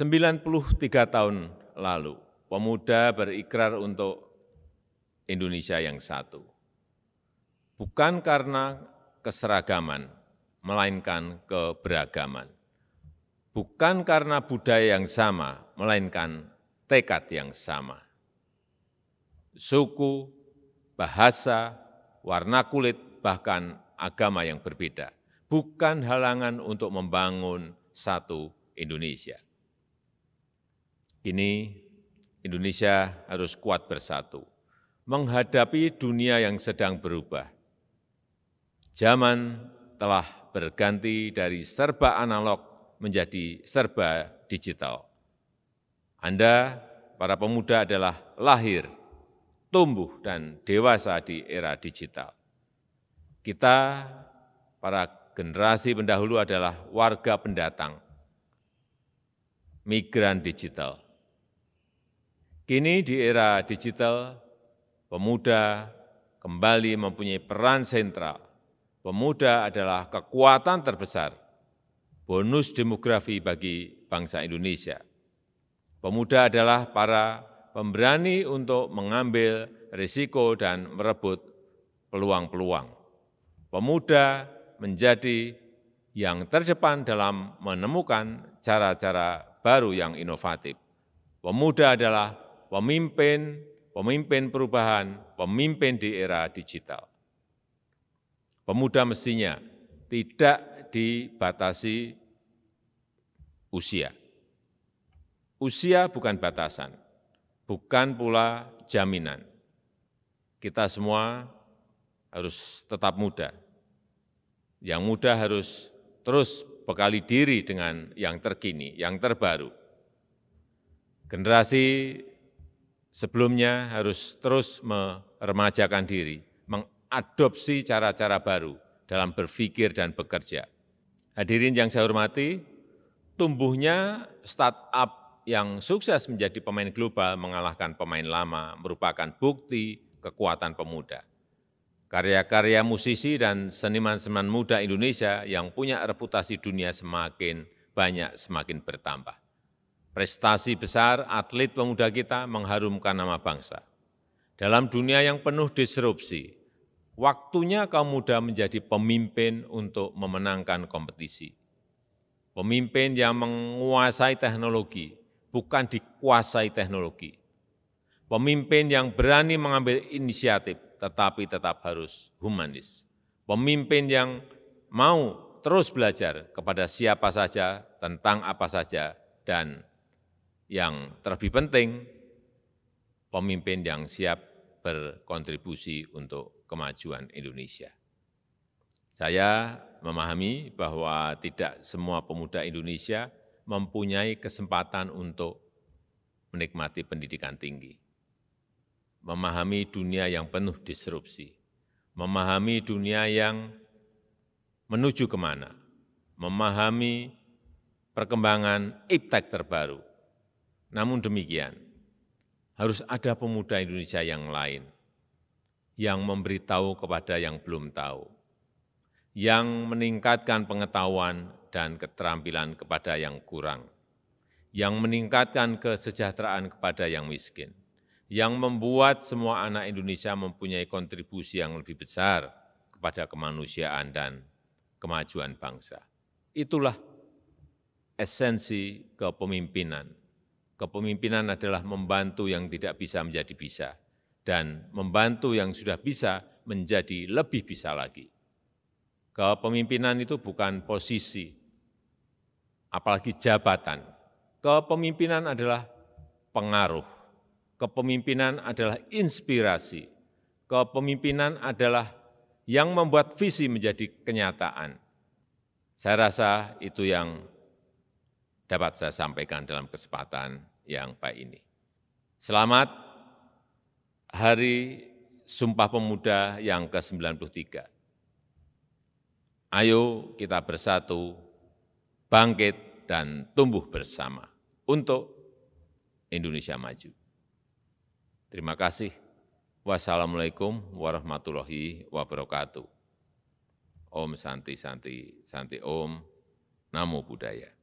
93 tahun lalu, pemuda berikrar untuk Indonesia yang satu. Bukan karena keseragaman, melainkan keberagaman. Bukan karena budaya yang sama, melainkan tekad yang sama. Suku, bahasa, warna kulit, bahkan agama yang berbeda. Bukan halangan untuk membangun satu Indonesia. Kini Indonesia harus kuat bersatu menghadapi dunia yang sedang berubah. Zaman telah berganti dari serba analog menjadi serba digital. Anda, para pemuda, adalah lahir, tumbuh, dan dewasa di era digital. Kita, para generasi pendahulu, adalah warga pendatang, migran digital. Kini di era digital, pemuda kembali mempunyai peran sentral. Pemuda adalah kekuatan terbesar, bonus demografi bagi bangsa Indonesia. Pemuda adalah para pemberani untuk mengambil risiko dan merebut peluang-peluang. Pemuda menjadi yang terdepan dalam menemukan cara-cara baru yang inovatif. Pemuda adalah pemimpin, pemimpin perubahan, pemimpin di era digital. Pemuda mestinya tidak dibatasi usia. Usia bukan batasan, bukan pula jaminan. Kita semua harus tetap muda. Yang muda harus terus bekali diri dengan yang terkini, yang terbaru. Generasi sebelumnya harus terus meremajakan diri, mengadopsi cara-cara baru dalam berpikir dan bekerja. Hadirin yang saya hormati, tumbuhnya startup yang sukses menjadi pemain global mengalahkan pemain lama merupakan bukti kekuatan pemuda. Karya-karya musisi dan seniman-seniman muda Indonesia yang punya reputasi dunia semakin banyak semakin bertambah. Prestasi besar atlet pemuda kita mengharumkan nama bangsa. Dalam dunia yang penuh disrupsi, waktunya kaum muda menjadi pemimpin untuk memenangkan kompetisi. Pemimpin yang menguasai teknologi, bukan dikuasai teknologi. Pemimpin yang berani mengambil inisiatif, tetapi tetap harus humanis. Pemimpin yang mau terus belajar kepada siapa saja, tentang apa saja, dan yang terlebih penting, pemimpin yang siap berkontribusi untuk kemajuan Indonesia. Saya memahami bahwa tidak semua pemuda Indonesia mempunyai kesempatan untuk menikmati pendidikan tinggi, memahami dunia yang penuh disrupsi, memahami dunia yang menuju kemana, memahami perkembangan iptek terbaru, namun demikian, harus ada pemuda Indonesia yang lain yang memberitahu kepada yang belum tahu, yang meningkatkan pengetahuan dan keterampilan kepada yang kurang, yang meningkatkan kesejahteraan kepada yang miskin, yang membuat semua anak Indonesia mempunyai kontribusi yang lebih besar kepada kemanusiaan dan kemajuan bangsa. Itulah esensi kepemimpinan Kepemimpinan adalah membantu yang tidak bisa menjadi bisa, dan membantu yang sudah bisa menjadi lebih bisa lagi. Kepemimpinan itu bukan posisi, apalagi jabatan. Kepemimpinan adalah pengaruh. Kepemimpinan adalah inspirasi. Kepemimpinan adalah yang membuat visi menjadi kenyataan. Saya rasa itu yang dapat saya sampaikan dalam kesempatan yang baik ini. Selamat Hari Sumpah Pemuda yang ke-93. Ayo kita bersatu, bangkit, dan tumbuh bersama untuk Indonesia maju. Terima kasih. Wassalamualaikum warahmatullahi wabarakatuh. Om Santi Santi Santi Om Namo Buddhaya.